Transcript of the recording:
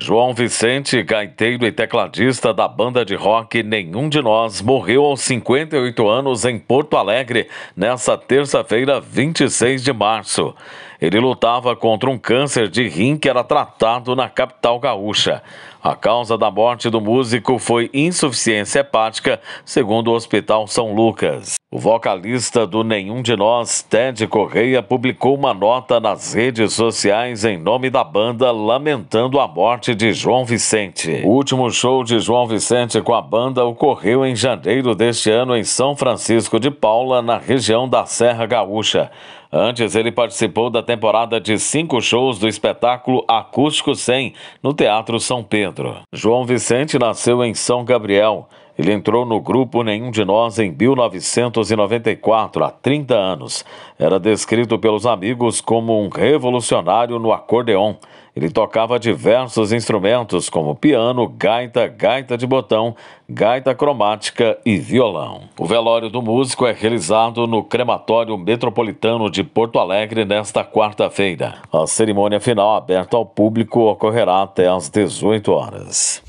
João Vicente, gaiteiro e tecladista da banda de rock Nenhum de Nós, morreu aos 58 anos em Porto Alegre nesta terça-feira, 26 de março. Ele lutava contra um câncer de rim que era tratado na capital gaúcha. A causa da morte do músico foi insuficiência hepática, segundo o Hospital São Lucas. O vocalista do Nenhum de Nós, Ted Correia, publicou uma nota nas redes sociais em nome da banda lamentando a morte de João Vicente. O último show de João Vicente com a banda ocorreu em janeiro deste ano em São Francisco de Paula, na região da Serra Gaúcha. Antes, ele participou da temporada de cinco shows do espetáculo Acústico 100 no Teatro São Pedro. João Vicente nasceu em São Gabriel. Ele entrou no grupo Nenhum de Nós em 1994, há 30 anos. Era descrito pelos amigos como um revolucionário no acordeon. Ele tocava diversos instrumentos, como piano, gaita, gaita de botão, gaita cromática e violão. O velório do músico é realizado no Crematório Metropolitano de Porto Alegre nesta quarta-feira. A cerimônia final, aberta ao público, ocorrerá até às 18 horas.